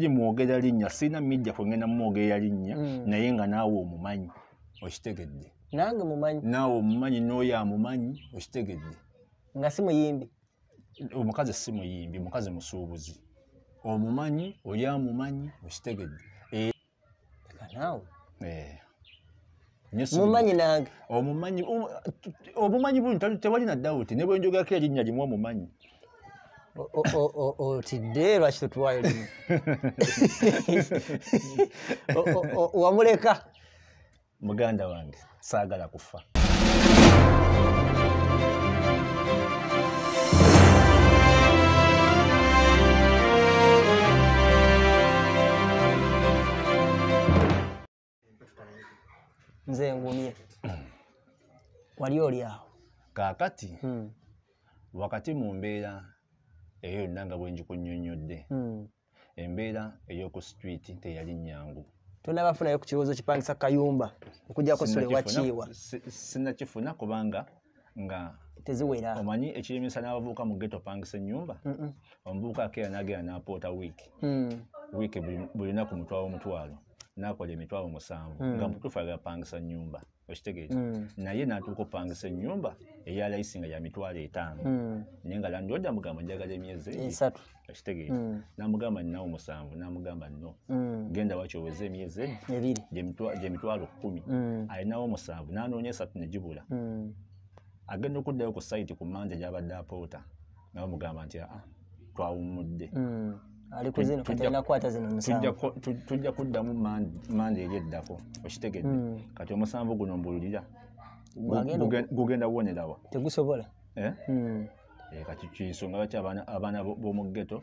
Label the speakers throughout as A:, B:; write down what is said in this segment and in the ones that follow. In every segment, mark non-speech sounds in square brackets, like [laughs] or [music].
A: siri mwogera linnya sirina mijja kwengenda mumwogerera linnya hmm. naye nga naawe omumanyi okitegedde nange mumanyi naawe omumanyi n'oyo amumanyi okitegedde nga si muyimbi omukazi si muyimbi mukazi musuubuzi omumanyi oli amumanyi okitegedde eh, eh, mumanyi nange omumanyi um, obumanyi buli tewali naddawuti ne bwenjogerako erinnya limu omumanyi otidde lwaki totuwayo wamuleka muganda wange saagala kufa nze ngumye wali oliawo kaakati wakati mu mbeera eyo yonna nga bwenjikunyonyodde hmm. embeera ey'oku street teyali nyangu tonabafunayo ku kibuuzo kipangisa kayumba okujjakosolewakiiwa sinakifuna kubanga nga teziwera omanyi ekiremesa n'abavubuka mu geto opangisa enyumba omuvubuka akeera nagenda napoota wiiki hmm. wiiki buli lunaku mutwawo omutwalo nakola emitwalo musanvu hmm. nga mutuufu agala kupangisa nyumba okitegeeza hmm. naye natuuka okupangisa enyumba eya layisi nga ya mitwalo etaano hmm. naye nga landiodda mugamba njagala emyezi ebiri okitegeeza namugamba ninawo musanvu namugamba nno genda waki oweze emyezi ebiri gyemitwalo kkumi alinawo musanvu nanoonya esatu negibula agenda okuddayo ku saiti ku manja gyabadde apoota nawe mugamba nti aa twawumudde tujja kuddamu mande eri eddako okitegedde hmm. kati omusanvu guno mbuulira gugenda bubonerawa tegusobola eh? Hmm. Eh, kati kinsonga lwaki abaana b'omuggeto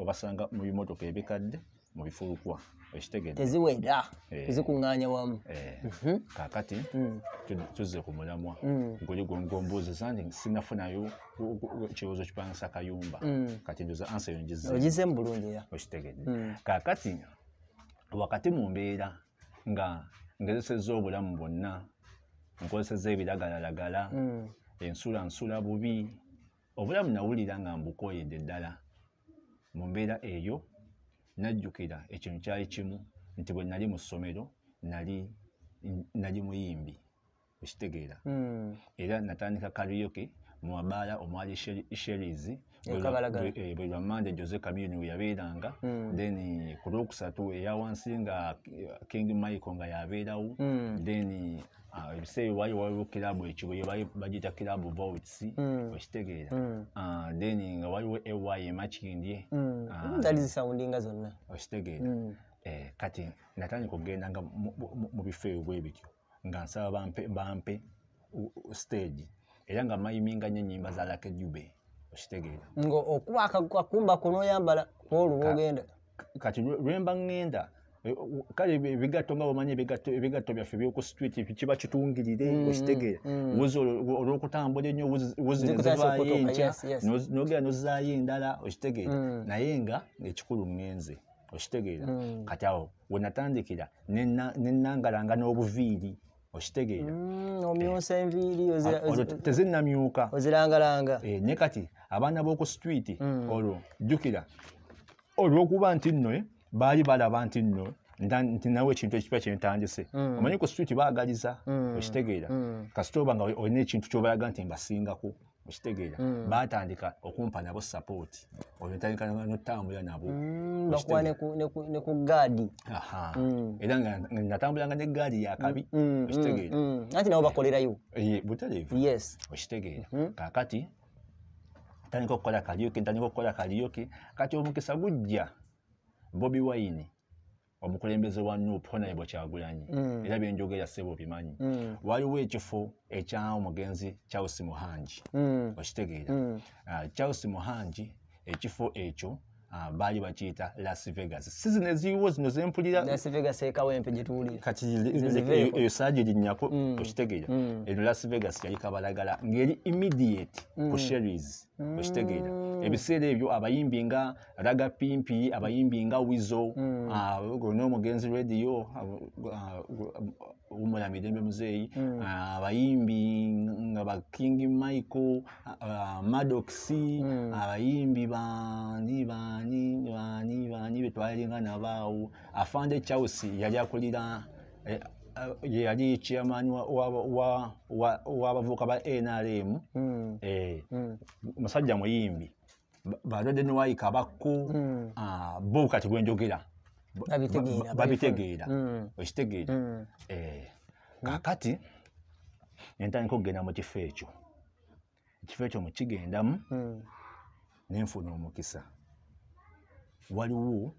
A: obasanga mu bimotoka ebikadde mubifulukwa ekitegee teziwera eh. tezikuŋŋaanya wamu eh. mhm. kaakati mm. tuzze ku mulamwa goli mm. gongombuuziza nti sinafunayo kirowoozo kipangisa kayumba mm. kati ndoza ansa yongizaogize mubulungi era okitegede kaakati wakati mu mbeera nga ngezeseza obulamu bwonna nkozeseza ebiragalalagala ensula nsula bubi obulamu nawulira nga mbukoyedde ddala mu mbeera eyo najjukira ekintu kyali kimu nti bwe nali mu ssomero nali nali muyimbi ekitegeera hmm. era natandika kariyoke mu mabaala omwali sheriizi bwebamanja eh, jose kamini weyabeeranga hmm. then ku lwokusatu eyawansi nga king mico nga yabeerawo hmm. then ah, ebiseera wayo waliwo kirabu ekigo bagita kirabu vots okitegeera hmm. ah, then nga waliwo ewy emakindye ah, alizisaundinga zonna okitegeera eh, kati natandika okugenda nga mu bifo ebyo bwebityo nga nsaba bampe stage era nga mayiminga nyo enyimba za lakejube okitegeera nga okuba akakumba kuno oyambala kwoluba ogenda kati lwemba ŋŋenda e, kale ebigatto nga bwemanyi ebigatto byaffe byoku street kiba kitungirire mm, okitegeera mm. olwokutambula ennyo wuzinezivaayo enkya nogera nozaayo endala okitegeera mm. naye nga ekikulu ŋŋenze okitegeera kati awo wenatandikira nenangalanga n'obuviiri okitegeera mm, eh, omyosaenv olwo ah, tezinnamyuka ozirangalanga eh, ne kati abaana b'oku sitwiiti mm. olwo jjukira olwokuba nti nno eh, baali balaba nti nno nti nawe ekintu ekipya kyentandise mm. omanyi ku sitwiiti baagaliza okitegeera kasitoba nga olina ekintu kyobalaga nti mbasingako okitegeera mm. batandika okumpa nabo sapooti olwo ntandika notambula nabo mm, bakuba neku gaadi mm. era natambulanga negaadi yakabi okitegeera anti nabo bakolerayo butereevu okitegeera mm-hmm. kakati ntandika okukola kaliyoke ntandika okukola kaliyoke kati omukisa gujja bobi waine omukulembeze wa nup honaye bwekyagulanyi mm. era byenjogera sebo bimanyi mm. waliwo ekifo ekyawo mugenzi charles muhangi mm. okitegeera ah, charles muhangi ekifo ekyo Ah, baali bakiyita las vegas sizin eziiwo zino zempuliraeyo saagi rinyako okitegeera mm. eno las vegas yali kabalagala ngeri immidiate mm. ku sheries mm. okitegeera ebiseera ebyo abayimbi nga raga pimpi abayimbi nga wizo ah, nomugenzi radio umulamirembe ah, muzeeyi abayimbi nga ba king michael madoxi abayimbi bandi bani bani bani bani betwalinga nabaawo afande chausi yali akulira eh, eh, yeyali chairman wabavuuka ba nrm hmm. eh, hmm. musajja muyimbi balwadde newaika bakku hmm. ah, buuka tigwenjogera babitegeera okitegeera kakati entandika okugenda mukifo ekyo ekifo ekyo mukigendamu nenfuna omukisa waliwo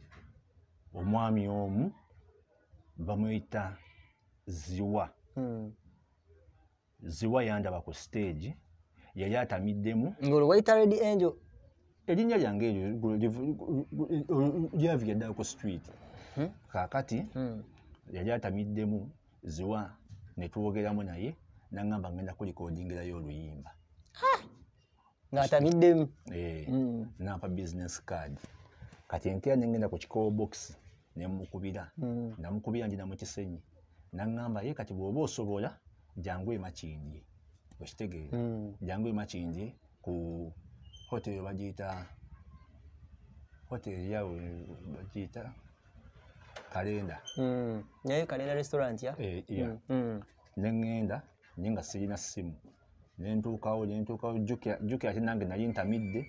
A: omwami omu bamweyita ziwa hmm. ziwa yandaba ku stage yali atamiddemu ngaolwaita red angel erinnya lyange eryo lyavuga ddala ku street hmm. kakati hmm. yali atamiddemu ziwa netwogeramu naye nagamba ngenda kulikodingirayo oluyimba ngaatamiddemu eh, napa business card kati enkeera nengenda ku kikowo bokisi nemukubira hmm. namukubira ndina mukisenyi naŋamba ye kati bwoba osobola jangue makindye okitegeera hmm. jangue makindye ku hoteri bagiyita hoteri yawe bagiyita kalenda hmm. nayo kalenda restaurant ya eh, neŋenda nye nga sirina simu nentuukawo nentuukawo jjukira tenange nali ntamidde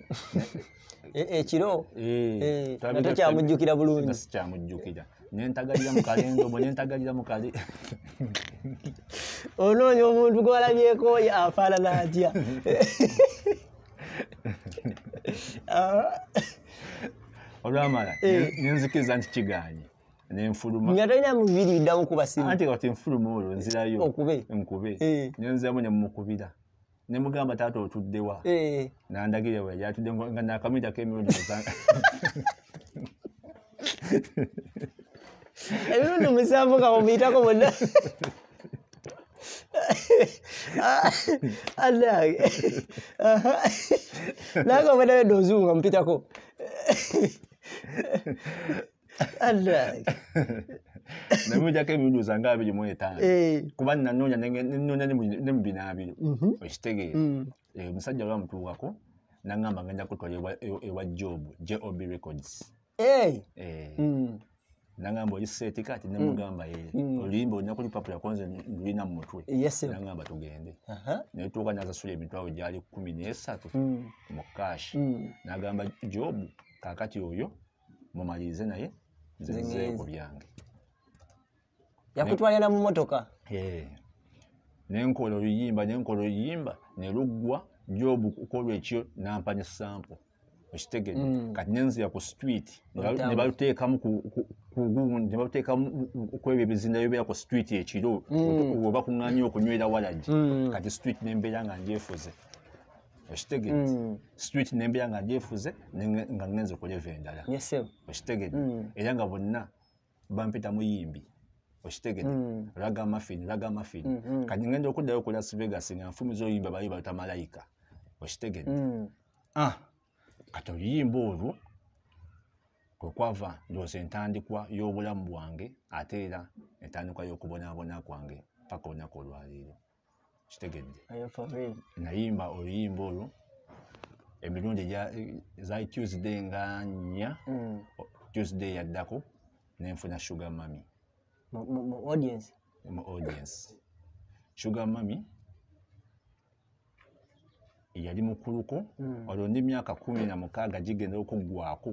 A: [laughs] ekiro e, e, e, tokyamujjukira bulungi sikyamujjukira nentagalira mukalenge obwo nentagalira mukale [laughs] onoonya omuntu gwalabyekooye afaanana atya [laughs] ah. olwamala nenzikiriza nti kiganye nenfuluma nga tolina mubiri biddamu kubasimu anti kati nfuluma olwo nzirayo okube nkube nenziramu nemumukubira nemugamba taata otuddewa eh, eh, eh. nandagire we yatudde nga nakamita kemirundi [laughs] emirundi musanvu nga mumuyitako bonna [laughs] anage [laughs] naga obanawe dozungu nga mupitako anage [laughs] nemujako ebinyuza nga abiri mu etaano eh. kuba nanoonya nenoonya ne mubinaabiri mhm. okitegeera mm. eh, omusajja lwamutuukako nagamba ngenda kutwala ewa jobu job records eh. mm. nagamba oli setika ati nemugamba mm. oluyimba olina kulipapula konze ndulina mu mutwe nagamba tugende netuuka nasasula emitwalo gyali kumi nesatu mu kash nagamba jobu kakati oyo mumalirize naye nzenzeeko byange yakutwalira mu motoka eh. nenkola oluyimba nenkola oluyimba neluggwa jobu kukolwa ekyo nampanya sample okitegee hmm. kati nenzira ku street nebaluteekamukwebyo ebizindayo bera ku street ekiro webakuŋŋanya hmm. okunywera walagi hmm. kati street nembeera nga njefuze okitege street nembeera nga njefuze nga ŋenze kuleva endala okitegee era nga bonna bampita muyimbi okitegere mm. laga mafin laga mafin mm, mm. kati ngenda okuddayo ku las vegas nga nfumiza oyimba bali baluta malayika okitegere ah, kati oluyimba olwo kwekwava ndoose entandikwa y'obulamu bwange ate era entandikwa y'okubonaabona kwange paka olunaku olwaleero kitegedde nayimba oluyimba olwo emirundi zaali tuesday nga nnya tuesday yaddako nenfuna sugar mami mu audience mu audience suga mami yali mukuluko mm. waliwo ndi myaka kumi na mukaaga gigendera okuggwako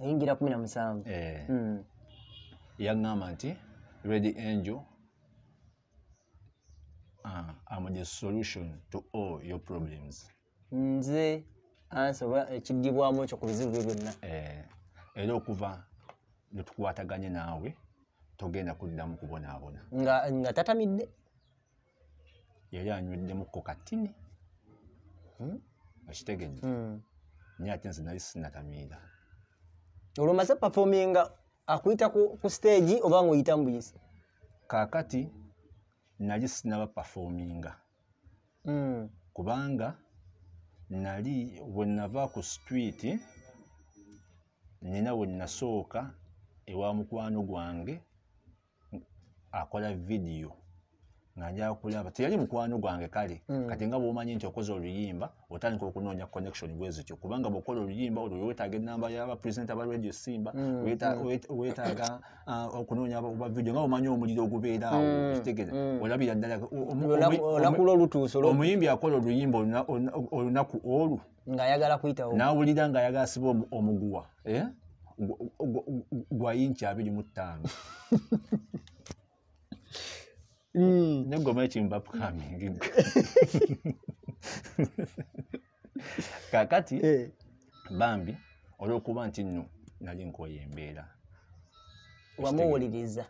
A: yayingira kumi na musanvu eh. mm. yaŋŋamba nti redy angel am ah, the solution to all your problems nze ansoba ekiggibwamu ekyo ku bizibu byo byonna eh, era okuva netukwataganye naawe togenda kuddamu kubonaabona nga nga tatamidde yali anyweddemu kokatini hmm? okitegedde hmm. naye ate nze nali sinatamiira olwo maze pafominga akuyita ku stegi oba ngaoyita mu buyisi kaakati nali sinaba pafominga hmm. kubanga nali wenava ku stwiti nina wenasooka ewa mukwano gwange akola vidiyo ngajaa kulaba teyali mukwano gwange kale mm. kati nga bwomanyi nti okoze oluyimba otandika okunoonya connection bwezityo kubanga bwokola oluyimba olwo wetaaga enamba yabapresenta ba radio simba mm. mm. wetaaga uh, okunoonya bavidiyo nga bwomanyi omuliro ogubeeraawokitegeea mm. mm. olabira ddala omuyimbi akola oluyimba olunaku olu nawulira ngaayagala siba omuguwa eh? gwayinki abiri mu ttaano [laughs] Ne gome chim bap kami. Kakati, bambi, olo kuba nti nno, nali nkoye embeera. Wamuwuliriza.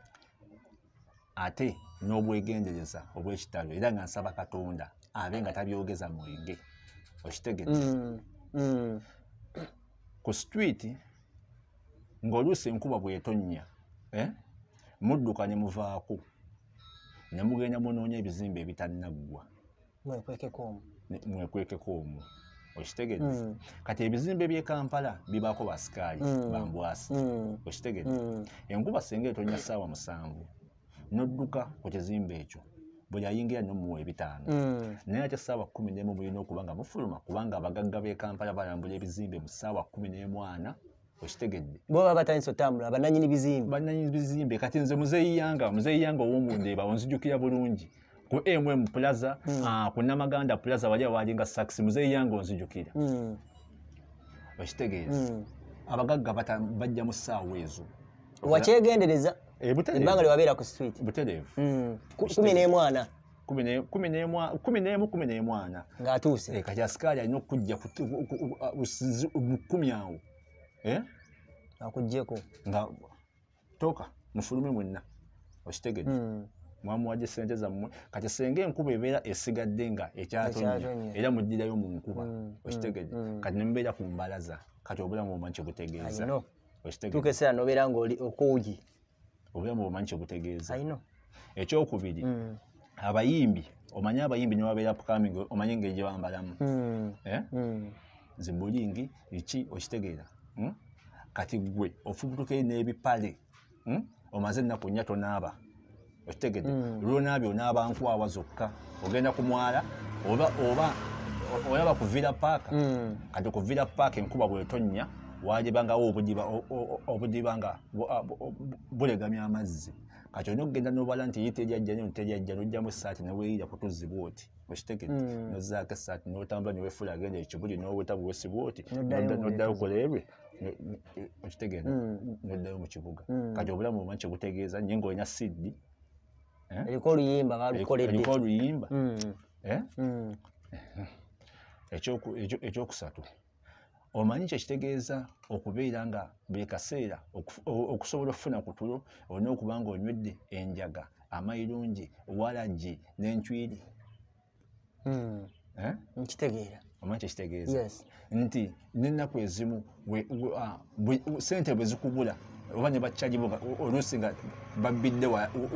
A: Ate, n'obwegendereza obw'ekitalo era nga nsaba Katonda abe nga tabyogeza mwege. Okitegedde. Ku street, ng'oluusi enkuba bw'etonnya, eh? mudduka ne muvaako nemugenda munoonya ebizimbe ebitannaggwa mwekwekeko omu okitegee hmm. kati ebizimbe byekampala bibaako basikaali hmm. bambwasi hmm. okitegee enkuba senga etonya saawa musanvu nodduka ku kizimbe ekyo buli ayingira nomuwa ebitaano naye ate saawa kumi nemu mulina okuba nga mufuluma kubanga abagagga bekampala balambula ebizimbe mu saawa kumi nemwana okitegedde bwoba batandisa otambula bananyini bizimbe bananyini bizimbe kati nze muzeeyiyanga muzeeyiyanga owomundeeba onzijukira bulungi ku mm plaza ku namaganda plaza wali awali nga sax muzeeyiyanga onzijukira okitegeeza abagagga bajja mu ssaawa ezo
B: wakyegendereza
A: ebbanga lyewabeera ku stt butereevu kumi n'emwana kumi n'emu kumi n'emwana ngaatuuse kati asikaali alina okujja mukumi awo Eh? akujeko nga toka mufulume mwenna okitegede hmm. mwamuwaje sente zammwe kati senga enkuba ebeera esigadde nga ekyatonye era mugirayo mu nkuba hmm. hmm. okitegede kati nemubeera ku mbalaza kati obulamu bumanyi kyebutegeeza okitegeeza nobeera ngaoli okuugi obulamu bumanyi kyebutegeeza ekyokubiri abayimbi omanye abayimbi niwabeera pukamingi omanye engeri gyebambalamu eh? zibulingi iki okitegeera Hmm? kati gwe ofubutukeyo n'ebipale hmm? omaze ennaku nnya tonaaba okitegede hmm. lwonaabyo onaaba nkwawa zokka ogenda kumwala oba oba oyaba ku villa paaka kati ku villa paaka enkuba bwetonnya wajibangawo obudiba obudiba nga bulegamya amazzi kati olina okugenda nobala nti yita eryajja nyo teryajja nojjamu esaati neweyira kutuzibwa oti okitegede nozaako esaati notambula niwefula agenda ekibuli nowetabwesibwa oti noddayo kolebwe okitegeera mm. neddayo mukibuga mm. kati obulamu bumanyi kibutegeeza nye ngaolina sidi eriko oluyimba ekyokusatu omanyi kyekitegeeza okubeera nga buli kaseera okusobola okufuna ku tulo olina okuba nga onywedde enjaga amairungi walagi n'encwiri mm. eh? nkitegeera oma kyekitegeeza nti nenaku ezimu sente bwezikubula oba nebakyalibuka olusi nga babidde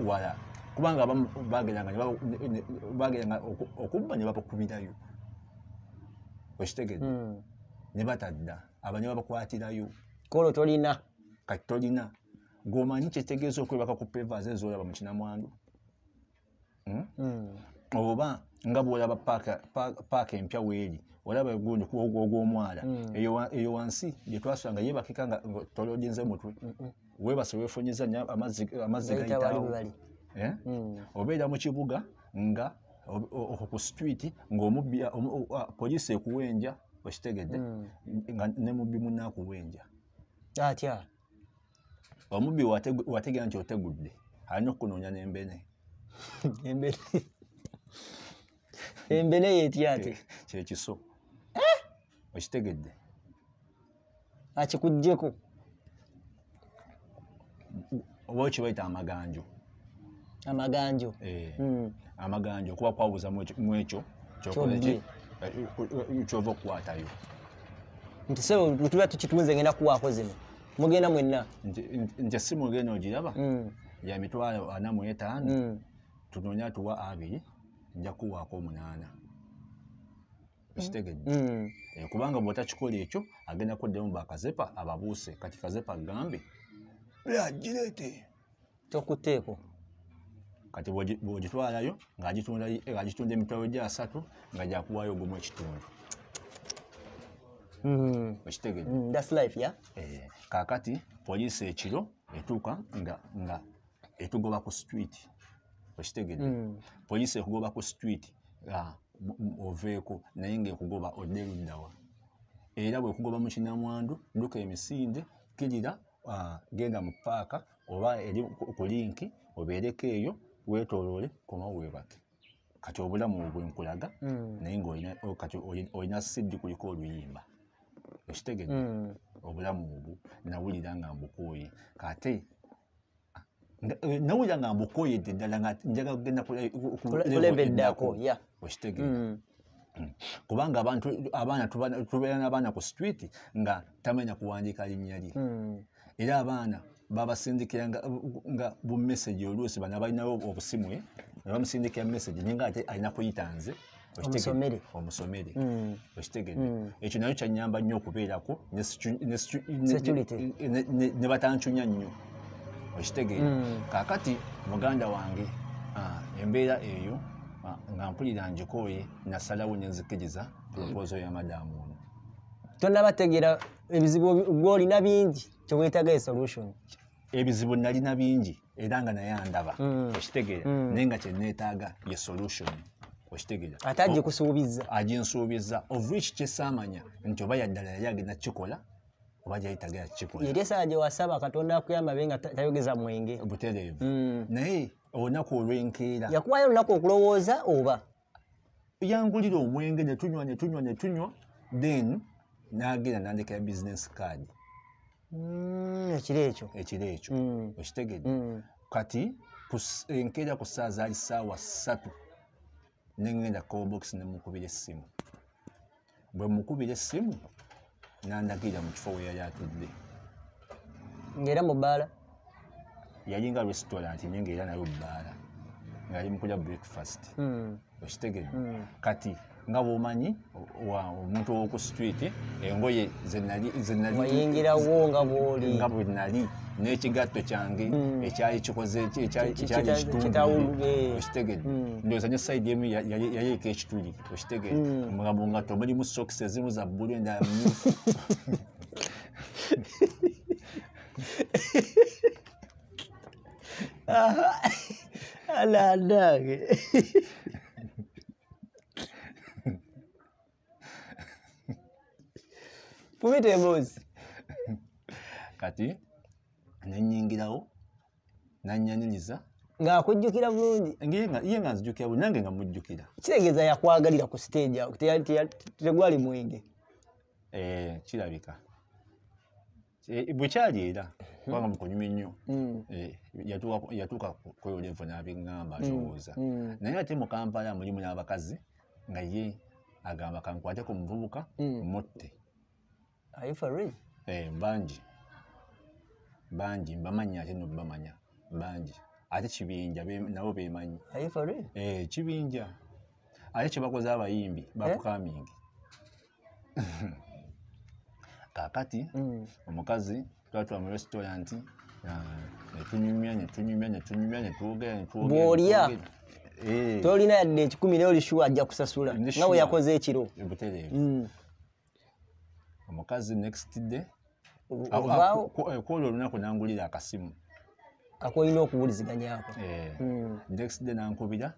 A: wala kubanga abamu bageranga okubba nebabakubirayo okitegeee hmm. nebatadda aba nebabakwatirayo kolo tolina kati tolina gomanyi kyetegeeza okwebaka ku pevas ezolaba mukinamwandu hmm? hmm. oba nga bwolaba paaka empya weeri olaba egundi ogwomwala hmm. eyo wansi gyetwasanga yebakika nga tologinze mutwe hmm, hmm. webase wefunyiza nyo amazzi gayitawo eh? obeera mu kibuga nga ku stwiti ngaomupoliisi ekuwenja okitegedde nga nemubbi munaakuwenja atya omubbi wategera nti otegudde alina okukunoonya nembene [laughs] embene embele yetya ate kyekiso okitegedde akikugjeko oba okibaita amaganjo amaganjo amaganjo okuba kwabuuza muekyo kyova okukwatayo nti se etuba tukitunze ngenda kuwaako zino mugenda mwenna nti esimu genda ogiraba mm. yamitwalo anamuetaano mm. tunonya tuwa abiri njakuwaako omunaana hmm. ekitegejje hmm. eh, kubanga bwetakikola ekyo agenda kuddemu bakazepa ababuuse kati kazepa gambe agirete tokuteeko kati bwogitwalayo ngagitunda emitwalo gya asatu nga gyakuwaayo ogumu ekitundu hmm. ekitegejje eh, kakati poliisi ekiro etuuka nga etugoba ku stwiiti okitegedde mm. poliisi ekugoba ku street oveeko naye ngaekugoba oddeluddawa era bwekugoba mu kinamwandu duka emisinde kirira genda mu paaka oba eri ku linki obeereko eyo wetoloole koma webake kati obulamu obwenkulaga mm. naye ngaati olina sidi kuliko oluyimba ekitegedde mm. obulamu obwo nawulira nga mbukooye kate nawulira nga mbukoyedde eh, ddala nga njagala kugenda kulebeddako okitegeera kubanga abaana tubeera n'abaana ku street nga tamanya kuwandiika linnya lye mm. era abaana babasindikira nga bumesagi oluusi bana balinawo obusimue eh. nebamusindikira mumesagi nyenga ate alina kuyita nze omusomere okitegere mm. mm. ekyo nayo kyanyamba nnyo okubeerako ne batancunya nnyo okitegeera mm. kakati muganda wange ah, embeera eyo ah, nga mpulira njikooye nasalawo nenzikiriza proposo yamadamu ono tonabategeera ebizibu gweolina bingi kyewetagayo esolution ebizibu nalina bingi era nga naye andaba mm. okitegeera mm. naye nga kyenetaaga ye solution okitegeera ate ajikusuubiza aginsuubiza ovrich kyesaamanya nti oba yaddala yali agenda kukikola obajayitagayakikolayeryesaaje wasaba katonda akuyamba benga tayogeza mwenge butereevu mm. naye olunaku olwenkeera yakuwayo olunaku okulowooza oba yangulira omwenge netunywa netunywa netunywa then nagenda nandekera business card mm, ekiro ekyo ekiro ekyo mm. okitegere kati enkeera ku saa zaali saawa ssatu nengenda cobox nemukubira essimu bwe mukubira essimu nandagira mu kifo weyali atudde ngaera mubaala yalinga restaurant nyengaera naye obaala ngaali mukulya breakfast hmm. okitegere hmm. kati nga bwomanyi omuntu wku street engoye zenaliyingirawo nga bwoli nga bwe nali n'ekigatto kyange hmm. ekyali kikozekitawulukitegede hmm. ndoza ne saidi emu yayeeka ekituli okitegede mulamu nga tomulimu soks ezimu za bbulu endalamu [laughs] alandage fumite emboozi kati nenyingirawo nanyaniriza ngaakujjukira bulungi ye ngazijukira bulungi nange nga mujjukira kitegeeza yakwagalira ku stage ao tegwali mwenge eh, kirabika eh, bwekyali era mhm. kubanga mukunyumi nnyo mm. eh, yatuuka kwyolefu nabigamba lowooza mm, mm. naye ate mu kampala mulimu n'abakazi nga ye agamba kankwateku muvubuka mutte ayifari bangi bangi mbamanya ate nobamanya bangi ate kibinja nabo bemanyi ayifari eh, kibinja aye kyebakoze abayimbi bakukamingi eh? [laughs] kakati mm. omukazi twatwa mu restaurant netunyumya netunyumya netunyumya netwogera netwogera eh. tolina yadde ekikumi naye olishuwa ajja kusasula nga we yakoze ekiro butereevu mm. omukazi next day kwolyo eh, olunaku nangulira akasimu akolina okuwuliziganyako eh, hmm. next day nankubira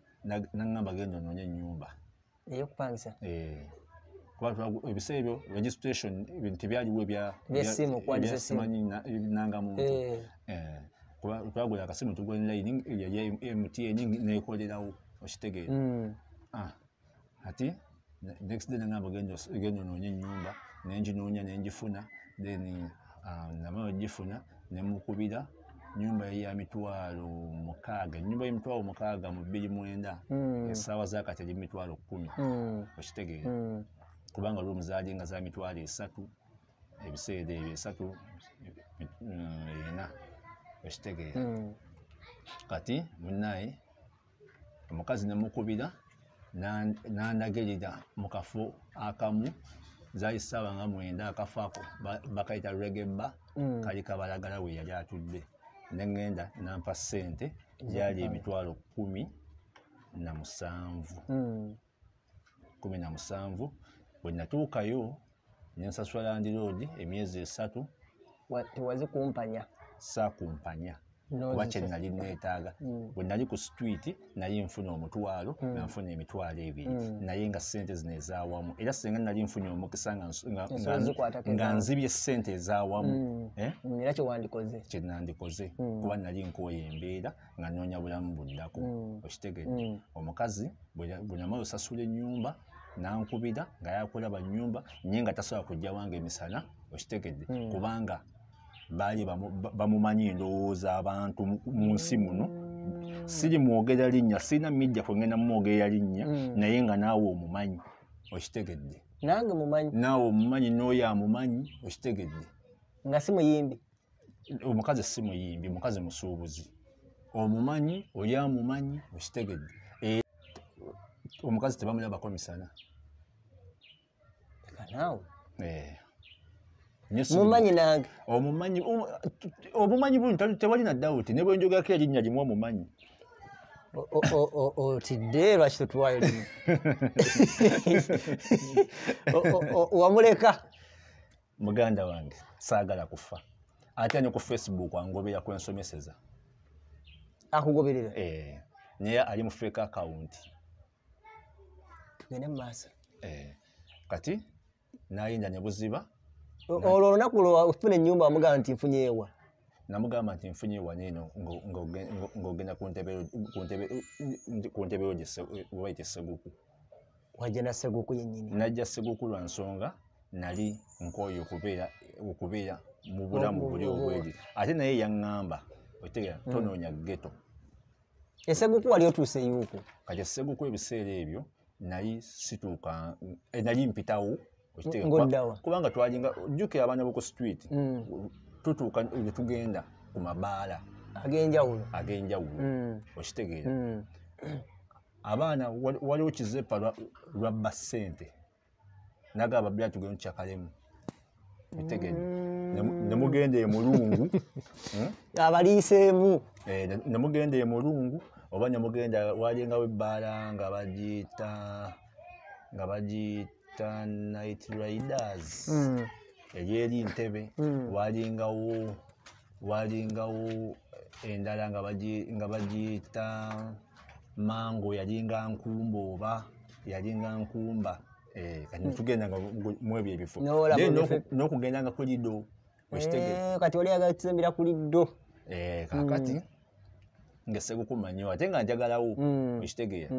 A: naŋamba genda onoonye enyumba eyokupangisa ebiseera eh, ebyo registration bintu tebyaliwo ebyasimanyinanga muntu twagula akasimu tugonlaini yali mtn nekolerawo okitegeera hmm. ah, ati next day naamba genda onoonye enyumba nenginoonya nenjifuna then ah, namayo gifuna nemukubira nyumba ye yamitwalo mukaaga enyumba yemitwalo mukaaga mu bbiri mwenda hmm. esaawa zakati eri mitwalo kumi hmm. okitegeera hmm. kubanga olwo omuzaali nga za mitwalo esatu ebiseera ebyo esatu ena okitegeera kati munaye omukazi nemukubira nandagerera mu kafo akamu zaali saba nga mwenda akafako bakaita regeba mm. kali kabalagala we yali atudde negenda nampa sente gyali emitwalo kumi namusanvu mm. kumi namusanvu bwenatuukayo nensasula landiroodi emyezi esatu tewazikumpanya sakumpanya oba kyenali neetaaga mm. bwe nali ku stwiiti naye nfuna omutwalo mm. nanfuna emitwalo ebiri mm. naye nga sente zino ezawamu era senga nali nfunye omukisa nga nzibye sente ezawamu eh? kyenandikoze kuba nali nkooya embeera nga noonya bulamu buddako okitegere omukazi bwenamala osasula enyumba nankubira nga yakulaba nyumba naye nga tasobola kujja wange emisana okitegedde kubanga baali bamumanyi endowooza abantu mu nsi muno siri mwogera linnya sirina midia kwengenda mumwogerera linnya mm. naye nga naawe omumanyi okitegedde nange mumanyi naawe omumanyi n'oyo amumanyi okitegedde nga si muyimbi omukazi si muyimbi mukazi musuubuzi omumanyi oli amumanyi okitegedde eh, omukazi tebamulabako misana nawe mumanyi nange omumanyi um, obumanyi bunu tewali nadawuti ne bwe njogako erinnya limu omumanyi otidde lwaki totuwayo lin [laughs] wamuleka muganda wange saagala kufa ate ne ku facebook angobera kwensomeseza akugoberera eh, naye ali mufeeka akawunti tugende mumaaso eh, kati nayinda ne buziba olwo olunaku lwfuna enyumba wamugamba nti nfunyeewa namugamba nti nfunyeewa neno ng'ogenda ku ntebeo webaite seguku wajja na seguku yenyini najja seguku lwa nsonga nali nkoyo okubeera mu bulamu buli obweri ate naye yaŋŋamba otegera hmm. tonoonya geto eseguku wali otuuseyuuku kati eseguku ebiseera ebyo nali situuka e nali mpitawo kubanga twajinga jukira abaana boku street mm. tutuuka netugenda ku mabaala agenjawulo agenjawulo mm. okitegeera mm. abaana waliwo kizepa lwabba ssente naga ababira tugenda mukyakalemu otegere nemugenda emulungu [laughs] hmm? abaliiseemu eh, nemugenda emulungu oba nemugenda walingawo ebbaala nga bagiyita nga bagiyita night riders hmm. eryeri ntebe hmm. walingawo walingawo endala nga bagiyita mango yalinga nkumba oba yalinga nkumba eh, hmm. tugenda nga mwebyo ebifo nokugenda nga kulido kati olyagatembera ku liddo kakati eh, eh, ngaesekukumanyiwo ate nga njagalawo ekitegeera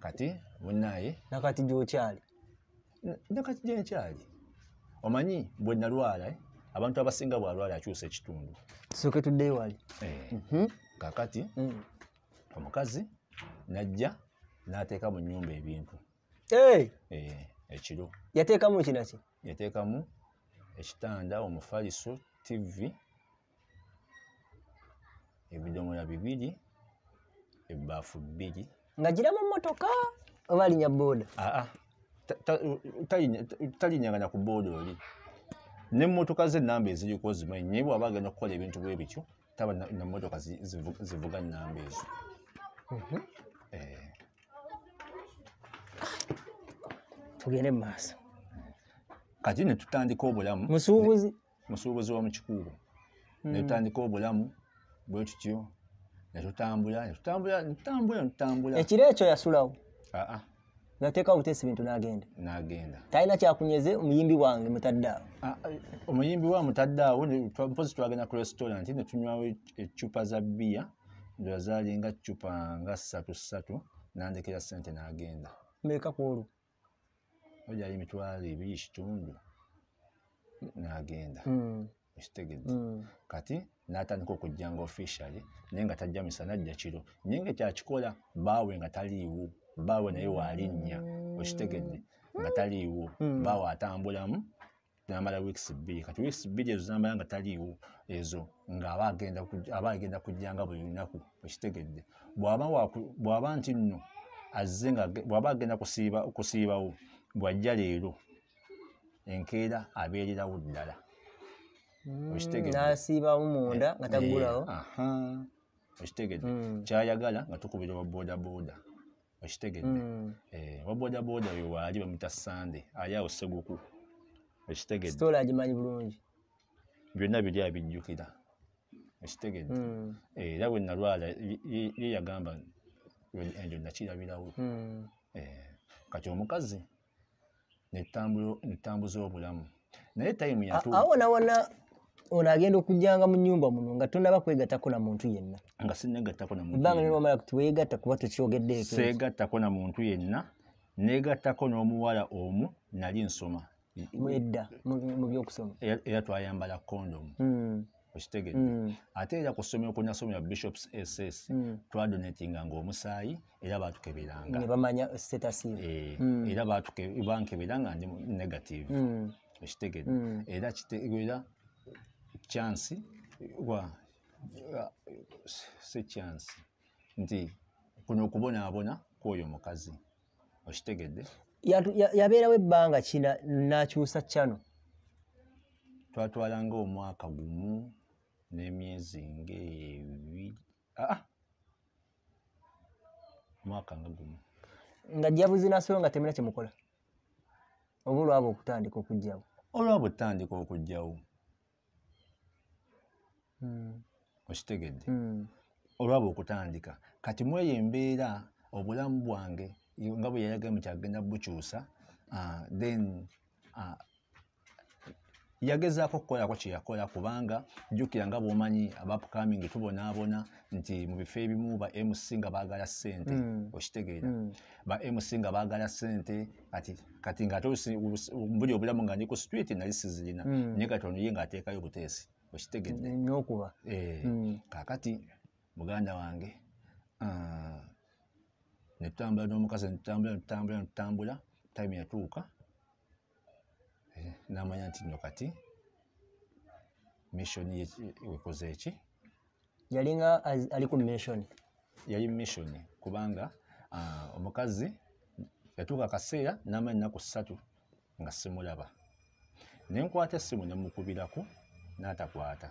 A: kati munaye nakati gyokyali nakati gyenkyali omanyi bwe nalwala eh? abantu abasinga bwalwala akyusa ekitundu soke tudde ewali eh, mhm. kakati mm. omukazi najja nateeka mu nyumba ebintu eh, ekiro yateekamu kinaki yateekamu ekitanda omufaliso tivi ebidomola bibiri ebbaafu bbiri ngagiramu motoka oba alinya ah, ah. booda talinyanganya ku booda oli nemotoka zenamba eziriko zimanyi naye bwaba agenda okukola ebintu bwebityo taba nemotoka zivuga namba ezo mhm. eh. tugende mumaaso kati netutandika obulamu musuubuzi musuubuzi wamukikuubo netutandika mm. obulamu bwetutyo yatutambula yatutambula ntambula ntambula ekiro ekyo yasulawo aa ah, ah. nateekawo butesi bintu nagenda nagenda talina kyakunyeze omuyimbi wange mutaddeawo ah, omuyimbi wange mutaddeawo mpozi twagenda ku restaurant netunywawo ecupa e, za biya ndoa zalinga cupa nga ssatu ssatu nandekera sente nagenda meka kwolwo ojali emitwalo ebiri kitundu nagenda ekitegedde hmm. hmm. kati n'atandika okujjanga offisiali naye nga tajja misana ajja kiro naye nga kyakikola baawe nga taliiwo baawe naye waalinnya okitegedde nga taliiwo hmm. baawe atambulamu namala weeks bbiri kati weeks bbiri ezo namala nga taliiwo ezo ngaaba agenda kujjanga buli lunaku okitegedde bwaba nti nno azze bwaba agenda kusiibawo bwajja leero enkeera abeererawo ddala okitegeenasiiba mumunda eh, nga tagulawo okitegedde hmm. kyayagala nga tukubira owabodaboda okitegedde owabodaboda hmm. eh, oyo waali bamuta sande ali awo seguku okitegedtola agimanyi bulungi byonna biri abijjukira okitegedde hmm. era we nalwala ye yagamba enjo eh, nakirabirawo kati omukazi netambuza obulamu naye tayimu yatuawonawona ono agenda okujjanga mu nyumba muno nga tonaba kwegattako na muntu yenna nga sinegattako nabanga nn wamala tiweegatta kuba tukyogeddeeko seegattako na muntu yenna neegattako n'omuwala omu nali nsoma edda mu byokusoma era twayambala kondomu hmm. okitegedde hmm. ate era ku ssomero ku nasomera bishops ss hmm. twadonatinga ngaomusaayi era batukeberangaera eh, bankeberanga ndi negative okitegedde era kitegeera chance wa si chance nti kuno okubonaabona kwoyo mukazi okitegedde yabeerawo ebbanga kina nakyusa kyano twatwalanga omwaka gumu n'emyezi nga ebiri aa ah, ah. omwaka nga gumu nga jyabuzinasobo nga temina kyemukola oba olwabo okutandika okugjawo olwabo okutandika okugjawo okitegedde hmm. Hmm. olwaba okutandika kati mweyo embeera obulamu bwange nga bwe yayagala mukyagenda bukyusa ah, then ah, yagezaako okukolako kyeyakola kubanga jukira nga bwomanyi abapcoming tubonaabona nti mubifo ebimu ba mc nga bagala sente hmm. okitegeera ba mc nga bagala sente kati ngate buli obulamu nga ndi ku street nali sizirina naye katono ye ngaateekayo obuteesi okitegeeokuba eh, mm. kakati muganda wange ah, netutambula nomukazi netutambula netutambula netutambula time yatuuka eh, namanya nti no kati missioni wekoze ki yalinga ali ku missioni yali missioni kubanga ah, omukazi yatuuka kaseera namanya enaku ssatu nga simulaba nenkwata essimu nemukubiraku n'atakwata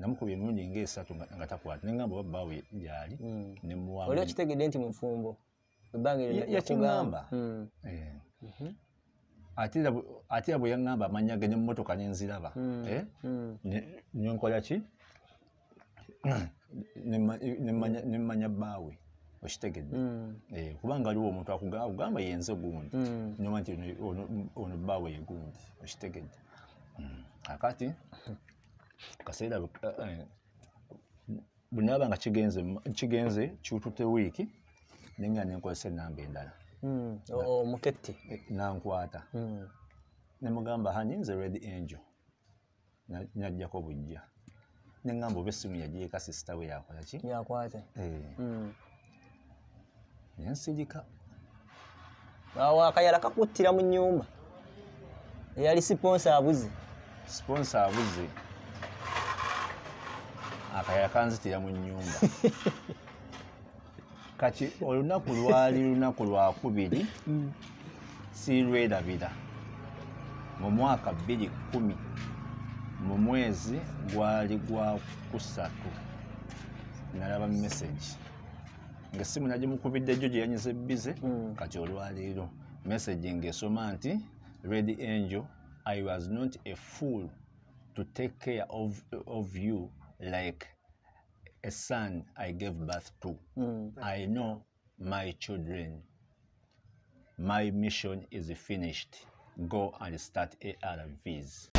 A: namukubye emirundi ngaesatu nga takwata naye ngamba obabba we gyali mm. nemuwaoli okitegedde nti mufumbo ebbangayakigamba mm. eh. mhm. ate era bwe yaŋŋamba amanyage nemumotoka nenziraba mm. eh? nenkolaki nemumanya bbaawe okitegedde eh, kubanga aliwo omuntu akugamba yenze gundi nomba nti ono bbaawe yegundi okitegedde kakati ah, kaseera bwenaaba eh, eh, nga kigenze kyutute wiiki nenga nenkozesa enamba endala hmm, omuketti eh, nankwata hmm. nemugamba hani nze red angel najjako bujja neŋamba oba essimu yajeeka sisita we yakolaki yakwate hmm. nensirika awo akayala kakuttira mu nyumba eyali siponsa abuze sponsa abuze akaya kanzitira mu nyumba [laughs] kati olunaku lwali lunaku lwakubiri mm. sirwerabira mu mwaka 21 mu mwezi gwali gwa kusatu nalaba mumesagi nga simu nagimukubidde jjo gyeyanyize bize mm. kati olwaleero mesagi ngaesoma nti red angel I was not a fool to take care of, of you like a son I gave birth to. Mm. I know my children. My mission is finished. Go and start ARVs.